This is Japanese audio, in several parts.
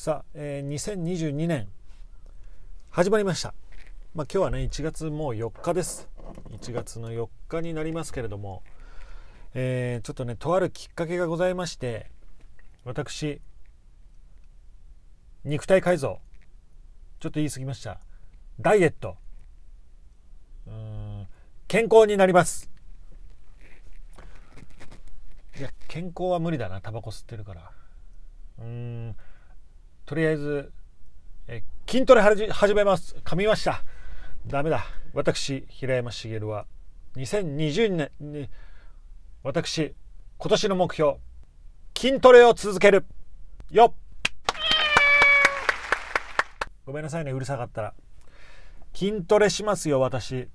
さあ、えー、2022年始まりました、まあ、今日はね1月もう4日です1月の4日になりますけれども、えー、ちょっとねとあるきっかけがございまして私肉体改造ちょっと言い過ぎましたダイエットうん健康になりますいや健康は無理だなタバコ吸ってるからとりあえず、え筋トレ始めます。噛みました。ダメだ。私、平山茂は、2020年に、私、今年の目標、筋トレを続ける。よごめんなさいね、うるさかったら。筋トレしますよ、私。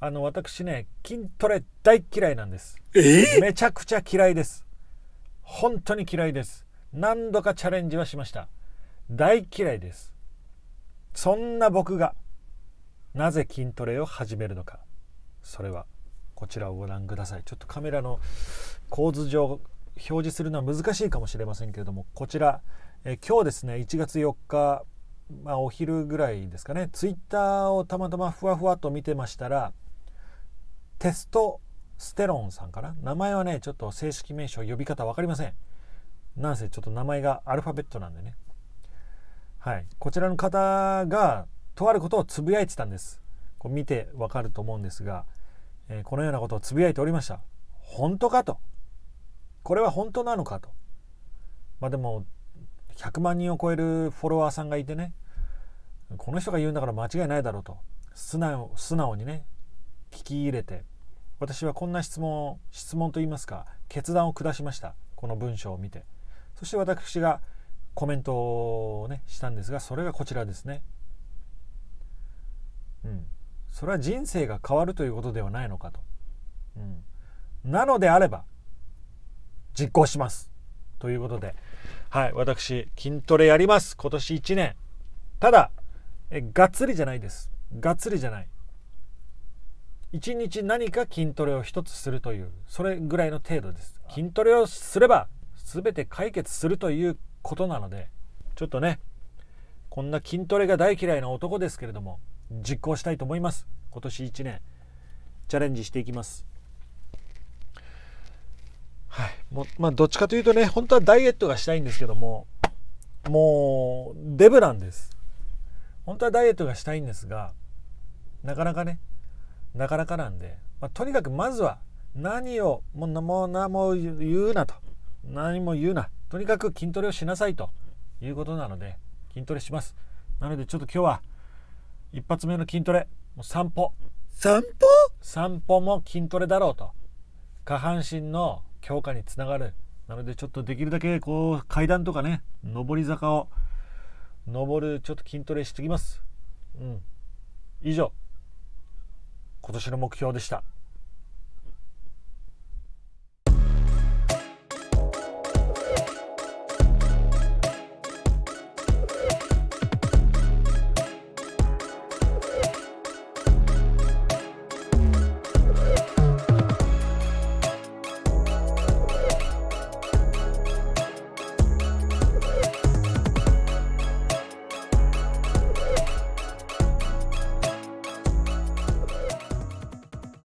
あの、私ね、筋トレ大嫌いなんです。めちゃくちゃ嫌いです。本当に嫌いです。何度かチャレンジはしました大嫌いですそんな僕がなぜ筋トレを始めるのかそれはこちらをご覧くださいちょっとカメラの構図上表示するのは難しいかもしれませんけれどもこちらえ今日ですね1月4日、まあ、お昼ぐらいですかねツイッターをたまたまふわふわと見てましたらテストステロンさんかな名前はねちょっと正式名称呼び方分かりませんなんせちょっと名前がアルファベットなんでねはいこちらの方がとあることをつぶやいてたんですこう見てわかると思うんですが、えー、このようなことをつぶやいておりました本当かとこれは本当なのかとまあでも100万人を超えるフォロワーさんがいてねこの人が言うんだから間違いないだろうと素直素直にね聞き入れて私はこんな質問質問といいますか決断を下しましたこの文章を見て。そして私がコメントをねしたんですがそれがこちらですね。うん、それは人生が変わるということではないのかと。うん、なのであれば実行しますということで、はい、私筋トレやります今年1年ただえがっつりじゃないですがっつりじゃない一日何か筋トレを1つするというそれぐらいの程度です筋トレをすれば全て解決するということなのでちょっとねこんな筋トレが大嫌いな男ですけれども実行したいと思います今年1年チャレンジしていきますはいもうまあどっちかというとね本当はダイエットがしたいんですけどももうデブなんです本当はダイエットがしたいんですがなかなかねなかなかなんで、まあ、とにかくまずは何をもうもう何も言うなと何も言うなとにかく筋トレをしなさいということなので筋トレしますなのでちょっと今日は一発目の筋トレもう散歩散歩散歩も筋トレだろうと下半身の強化につながるなのでちょっとできるだけこう階段とかね上り坂を上るちょっと筋トレしてきますうん以上今年の目標でした